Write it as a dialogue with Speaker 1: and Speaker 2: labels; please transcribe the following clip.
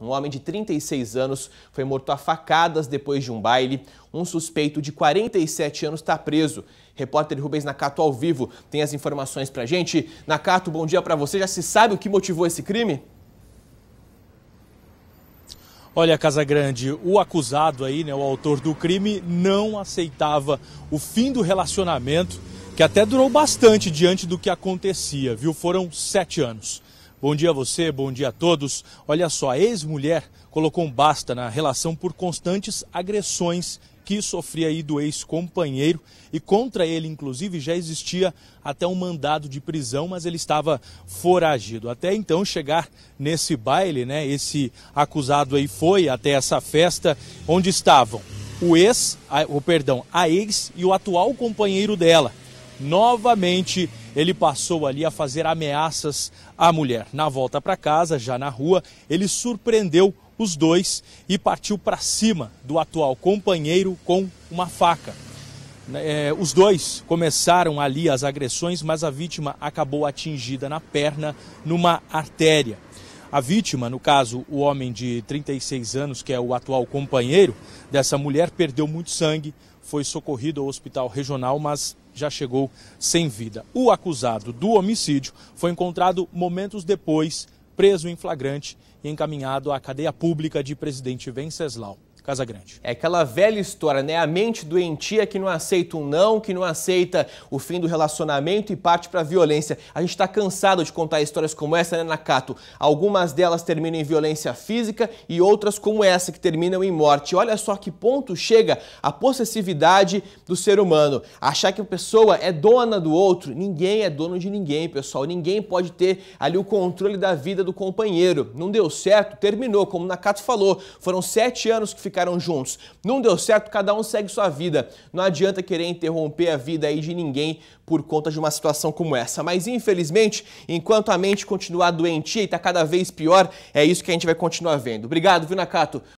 Speaker 1: Um homem de 36 anos foi morto a facadas depois de um baile. Um suspeito de 47 anos está preso. Repórter Rubens Nakato ao vivo tem as informações a gente. Nakato, bom dia para você. Já se sabe o que motivou esse crime?
Speaker 2: Olha, Casa Grande. o acusado aí, né, o autor do crime, não aceitava o fim do relacionamento, que até durou bastante diante do que acontecia, viu? Foram sete anos. Bom dia a você, bom dia a todos. Olha só, a ex-mulher colocou um basta na relação por constantes agressões que sofria aí do ex-companheiro e contra ele, inclusive, já existia até um mandado de prisão, mas ele estava foragido. Até então chegar nesse baile, né? Esse acusado aí foi até essa festa onde estavam o ex, a, o perdão, a ex e o atual companheiro dela. Novamente ele passou ali a fazer ameaças à mulher. Na volta para casa, já na rua, ele surpreendeu os dois e partiu para cima do atual companheiro com uma faca. Né, é, os dois começaram ali as agressões, mas a vítima acabou atingida na perna, numa artéria. A vítima, no caso, o homem de 36 anos, que é o atual companheiro dessa mulher, perdeu muito sangue, foi socorrido ao hospital regional, mas já chegou sem vida. O acusado do homicídio foi encontrado momentos depois, preso em flagrante e encaminhado à cadeia pública de Presidente Venceslau. Casa Grande. É aquela velha história, né? A mente
Speaker 1: doentia que não aceita um não, que não aceita o fim do relacionamento e parte para a violência. A gente está cansado de contar histórias como essa, né, Nakato? Algumas delas terminam em violência física e outras como essa, que terminam em morte. Olha só que ponto chega a possessividade do ser humano. Achar que uma pessoa é dona do outro, ninguém é dono de ninguém, pessoal. Ninguém pode ter ali o controle da vida do companheiro. Não deu certo, terminou, como o Nakato falou. Foram sete anos que ficaram ficaram juntos. Não deu certo, cada um segue sua vida. Não adianta querer interromper a vida aí de ninguém por conta de uma situação como essa. Mas infelizmente, enquanto a mente continuar doentia e está cada vez pior, é isso que a gente vai continuar vendo. Obrigado, viu, Nakato?